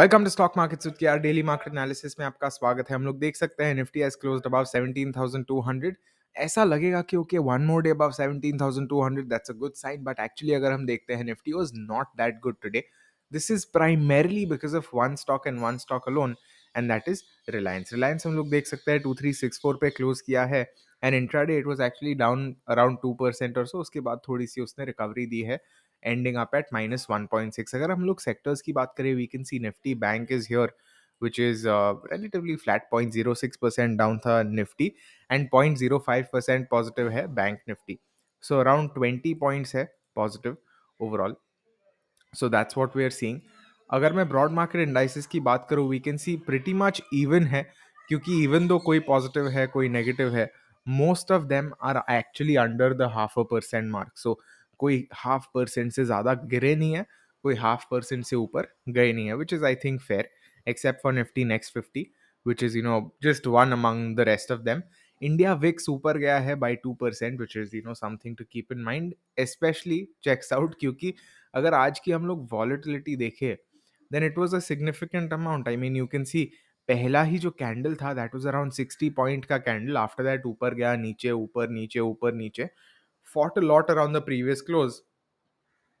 Welcome to stock markets with KR daily market analysis में आपका स्वागत है हम लोग देख सकते हैं Nifty as close about thousand two hundred ऐसा लगेगा कि okay one more day about seventeen two hundred that's a good sign but actually अगर हम देखते हैं Nifty was not that good today this is primarily because of one stock and one stock alone and that is Reliance Reliance हम लोग देख सकते हैं two three six four पे क्लोज किया है and intraday it was actually down around two percent और so उसके बाद थोड़ी सी उसने रिकवरी दी है ending up at minus one point six अगर हम लोग सेक्टर्स की बात करें we can see Nifty bank is here which is relatively flat point zero six percent down था Nifty and point zero five percent positive है bank Nifty so around twenty points है positive overall so that's what we are seeing अगर मैं broad market indices की बात करूँ we can see pretty much even है क्योंकि इवन दो कोई पॉजिटिव है कोई नेगेटिव है most of them are actually under the half a percent mark so कोई हाफ परसेंट से ज़्यादा गिरे नहीं है कोई हाफ परसेंट से ऊपर गए नहीं है which is I think fair except for Nifty next fifty which is you know just one among the rest of them India VIX ऊपर गया है by two percent which is you know something to keep in mind specially checks out क्योंकि अगर आज की हम लोग volatility देखें then it was a significant amount I mean you can see पहला ही जो कैंडल था that was around sixty point का कैंडल आफ्टर दैट ऊपर गया नीचे ऊपर नीचे ऊपर नीचे fought a lot around the previous close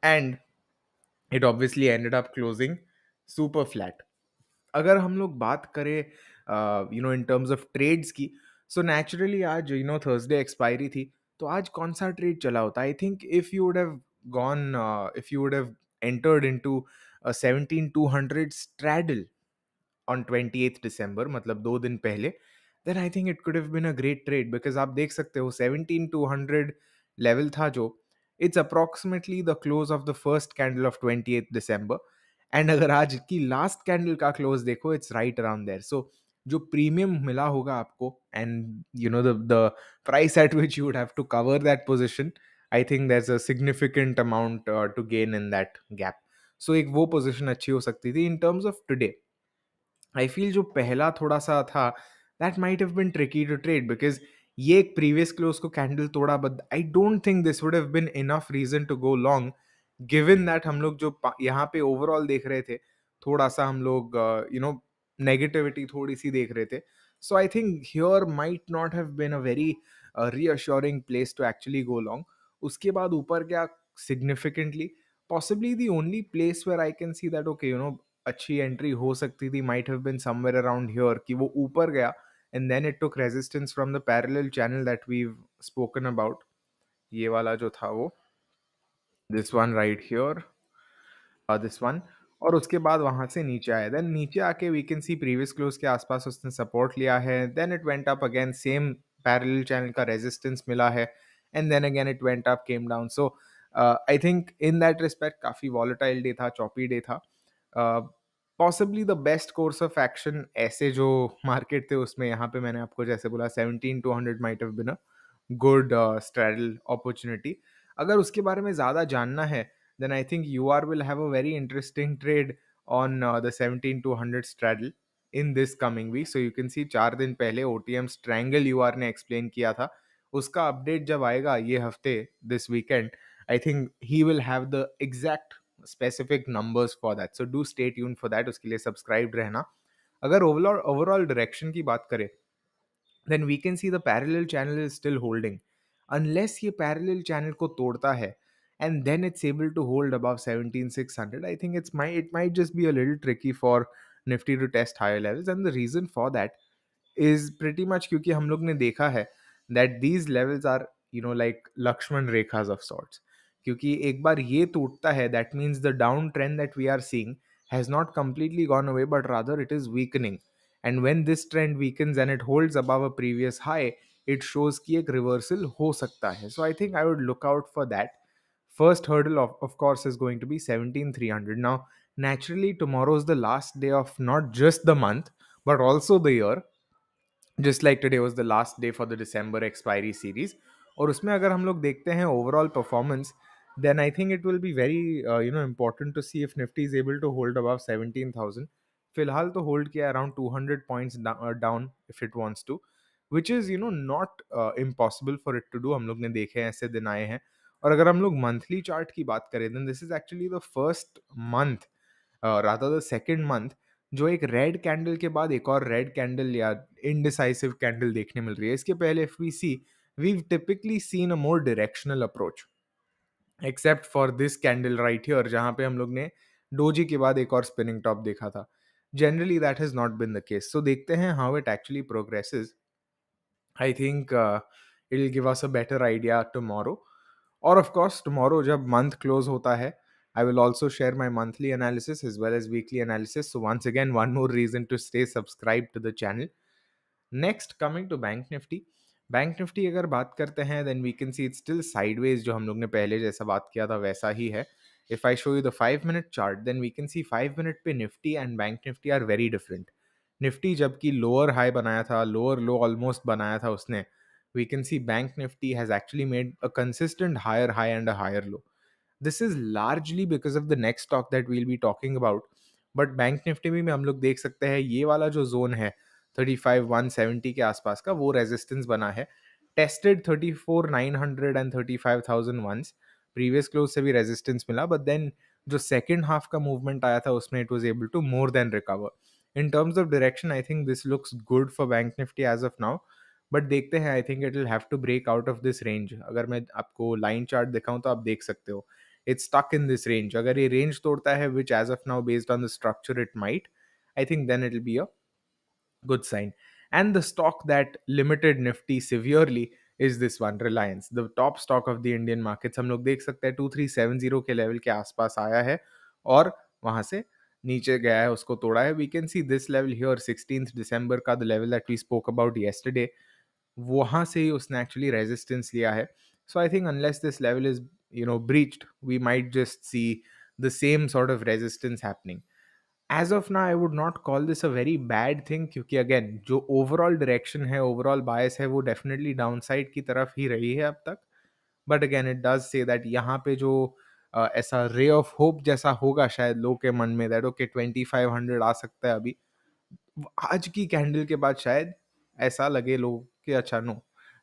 and it obviously ended up closing super flat अगर हम लोग बात करें you know in terms of trades की सो नेचुरली आज यू नो थर्सडे एक्सपायरी थी तो आज कौन सा ट्रेड चला होता I think if you would have gone if you would have entered into seventeen two hundred straddle on twenty eighth December मतलब दो दिन पहले then I think it could have been a great trade because आप देख सकते हो seventeen two hundred level था जो it's approximately the close of the first candle of twenty eighth December and अगर आज की लास्ट कैंडल का क्लोज देखो it's right around there so जो प्रीमियम मिला होगा आपको and you know the price at which you would have to cover that position I think that's a significant amount to gain in that gap so एक वो position अच्छी हो सकती थी in terms of today I feel जो पहला थोड़ा सा था that might have been tricky to trade because ये एक प्रीवियस क्लोज को कैंडल तोड़ा but I don't think this would have been enough reason to go long given that हम लोग जो यहाँ पे ओवरऑल देख रहे थे थोड़ा सा हम लोग यू नो नेगेटिविटी थोड़ी सी देख रहे थे so I think here might not have been a very reassuring place to actually go long उसके बाद ऊपर क्या significantly possibly the only place where I can see that okay you know अच्छी entry हो सकती थी might have been somewhere around here कि वो ऊपर गया and then it took resistance from the parallel channel that we spoken about ये वाला जो था वो this one right here this one और उसके बाद वहाँ से नीचे आया देन नीचे आके we can see previous close के आसपास उसने सपोर्ट लिया है then it went up again same parallel channel का रेजिस्टेंस मिला है and then again it went up came down so I think in that respect काफ़ी वॉलेटाइल डे था चौपी डे था uh, possibly the best course of action ऐसे जो market थे उसमें यहाँ पे मैंने आपको जैसे बोला seventeen two hundred might of been a good straddle opportunity अगर उसके बारे में ज़्यादा जानना है then I think you are will have a very interesting trade on the seventeen two hundred straddle in this coming week so you can see चार दिन पहले O T M strangle U R ने explain किया था उसका update जब आएगा ये हफ्ते this weekend I think he will have the exact specific numbers for that so do stay tune for that उसके लिए सब्सक्राइब रहना अगर ओवरऑल ओवरऑल डायरेक्शन की बात करें then we can see the parallel channel is still holding unless ये parallel channel को तोड़ता है and then it's able to hold about seventeen six hundred I think it's my it my just be a little tricky for Nifty to test higher levels and the reason for that is pretty much क्योंकि हम लोग ने देखा है that these levels are you know like Lakshman रेखाज of sorts क्योंकि एक बार ये टूटता है that means the down trend that we are seeing has not completely gone away but rather it is weakening and when this trend weakens and it holds above a previous high it shows की एक reversal हो सकता है so I think I would look out for that first hurdle of course is going to be seventeen three hundred now naturally tomorrow is the last day of not just the month but also the year just like today was the last day for the December expiry series और उसमें अगर हम लोग देखते हैं overall performance then I think it will be very uh, you know important to see if Nifty is able to hold above 17,000. फिलहाल तो hold किया around hundred points down if it wants to which is you know not impossible for it to do हम लोग ने देखे हैं ऐसे दिन आए हैं और अगर हम लोग मंथली चार्ट की बात करें then this is actually the first month rather the second month जो एक रेड कैंडल के बाद एक और रेड कैंडल या इनडिसाइसिव कैंडल देखने मिल रही है इसके पहले if we see we typically seen a more directional approach except for this candle right here जहाँ पे हम लोग ने डोजी के बाद एक और स्पिनिंग टॉप देखा था generally that has not been the case so देखते हैं how it actually progress I think it will give us a better idea tomorrow और ऑफ कोर्स जब मंथ क्लोज होता है I will also share my monthly analysis as well as weekly analysis so once again one more reason to stay subscribe to the channel next coming to bank Nifty bank Nifty अगर बात करते हैं then we can see it's still sideways जो हम लोग ने पहले जैसा बात किया था वैसा ही है if I show you the five minute chart then we can see five minute पे Nifty and bank Nifty are very different Nifty जबकि लोअर हाई बनाया था लोअर लो ऑलमोस्ट बनाया था उसने we can see bank Nifty has actually made a consistent higher high and a higher low this is largely because of the next stock that we'll be talking about but bank Nifty में भी हम लोग देख सकते हैं ये वाला जो जोन है थर्टी फाइव वन सेवेंटी के आसपास का वो रेजिस्टेंस बना है tested thirty four nine hundred and thirty five thousand once previous close से भी रेजिस्टेंस मिला बट देन जो सेकेंड हाफ का मूवमेंट आया था उसमें it was able to more than recover in terms of direction I think this looks good for bank Nifty as of now but देखते हैं I think it will have to break out of this range अगर मैं आपको line chart दिखाऊं तो आप देख सकते हो इट्स टक इन दिस रेंज अगर ये रेंज तोड़ता है which as of now based on the structure it might I think then it will be a good sign. And the stock that limited Nifty severely is this one Reliance the top stock of the Indian markets हम लोग देख सकते हैं two three seven zero के level के आसपास आया है और वहां से नीचे गया है उसको तोड़ा है we can see this level here sixteen December का the level that we spoke about yesterday वहां से ही उसने एक्चुअली रेजिस्टेंस लिया है so I think unless this level is you know breached we might just see the same sort of resistance happening as of now I would not call this a very bad thing क्योंकि again जो overall direction है overall bias है वो definitely down side की तरफ ही रही है अब तक but again it does say that यहाँ पे जो ऐसा रे ऑफ होप जैसा होगा शायद लोग के मन में that okay twenty five hundred आ सकता है अभी आज की कैंडल के बाद शायद ऐसा लगे लोग कि अच्छा no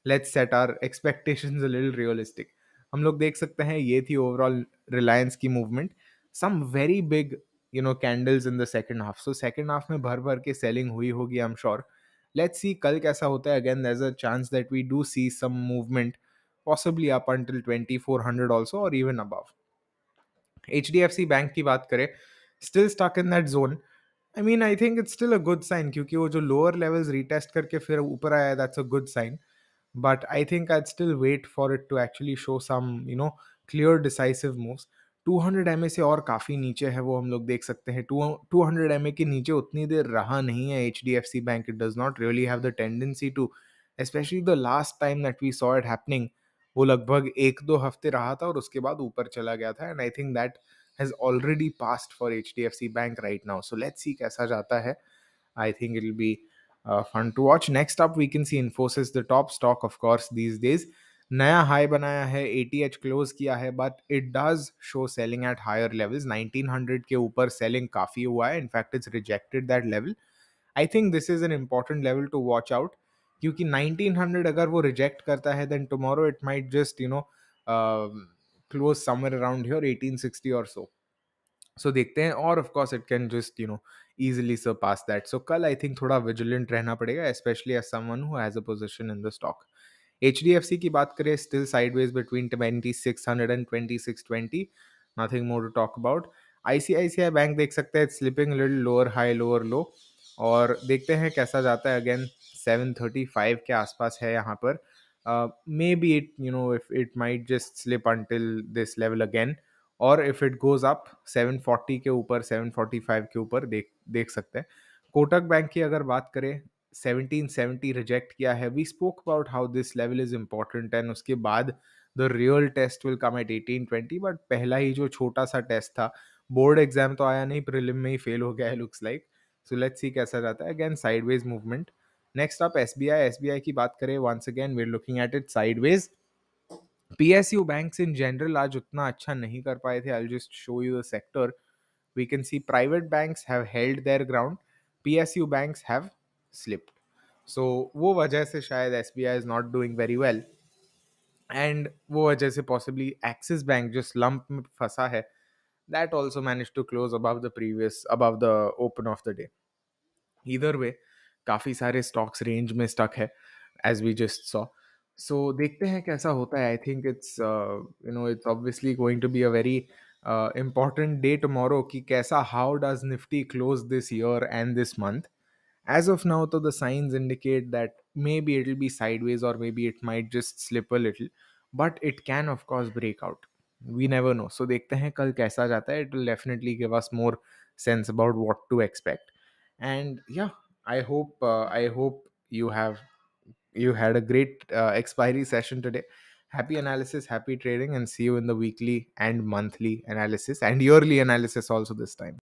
let's set our expectation little realistic हम लोग देख सकते हैं ये थी ओवरऑल रिलायंस की movement some very big you know candles in the second half so second half mein bhar bhar ke selling hui hogi i'm sure let's see kal kaisa hota hai again there's a chance that we do see some movement possibly up until 2400 also or even above HDFC bank की बात करें still stuck in that zone I mean I think it's still a good sign क्योंकि वो जो lower levels retest करके फिर ऊपर आया that's a good sign but I think I still wait for it to actually show some you know clear decisive moves 200 M से और काफ़ी नीचे है वो हम लोग देख सकते हैं टू टू हंड्रेड एम के नीचे उतनी देर रहा नहीं है H D F C bank it does not really have the tendency to specially the last time that we saw it happening वो लगभग एक दो हफ्ते रहा था और उसके बाद ऊपर चला गया था and I think that has already passed for H D F C bank right now so let's see कैसा जाता है I think it will be fun to watch next up we can see Infosys the top stock of course these days नया high बनाया है ए close किया है but it does show selling at higher levels 1900 के ऊपर सेलिंग काफ़ी हुआ है in fact it's rejected that level I think this is an important level to watch out क्योंकि 1900 अगर वो रिजेक्ट करता है then tomorrow it might just you know close somewhere around here 1860 और सो सो देखते हैं और of course it can just you know easily surpass that so कल आई थिंक थोड़ा विजिलेंट रहना पड़ेगा specially as someone who has a position in the stock H D F सी की बात करें still sideways between twenty six hundred and twenty six twenty nothing more to talk about I C I C I bank देख सकते हैं slipping little lower high lower low और देखते हैं कैसा जाता है अगेन सेवन थर्टी फाइव के आसपास है यहाँ पर maybe it you know if it might just slip until this level again और if it goes up seven forty के ऊपर सेवन फोर्टी फाइव के ऊपर देख देख सकते हैं कोटक बैंक की अगर बात करें 1770 रिजेक्ट किया है we spoke about how this level is important and उसके बाद the real test will come at 1820 but पहला ही जो छोटा सा टेस्ट था बोर्ड एग्जाम तो आया नहीं प्रिलिम में ही फेल हो गया है looks like so let's see कैसा जाता है अगेन साइडवेज मूवमेंट नेक्स्ट आप S B I S B I की बात करें once again we're looking at it sideways P S U banks in general आज उतना अच्छा नहीं कर पाए थे I just show you the sector we can see private banks have held their ground P S U banks have slipped so so, वो वजह से शायद S B I is not doing very well and वो वजह से possibly Axis bank जो slump में फंसा है that also manage to close above the previous above the open of the day इधर वे काफ़ी सारे स्टॉक्स रेंज में स्टक है as we just saw so देखते हैं कैसा होता है I think it's you know it's obviously going to be a very important day tomorrow कि कैसा how does Nifty close this year and this month as of now though the signs indicate that maybe it'll be sideways or maybe it might just slip a little but it can of course break out we never know so dekhte hain kal kaisa jata hai it will definitely give us more sense about what to expect and yeah i hope uh, i hope you have you had a great uh, expiry session today happy analysis happy trading and see you in the weekly and monthly analysis and yearly analysis also this time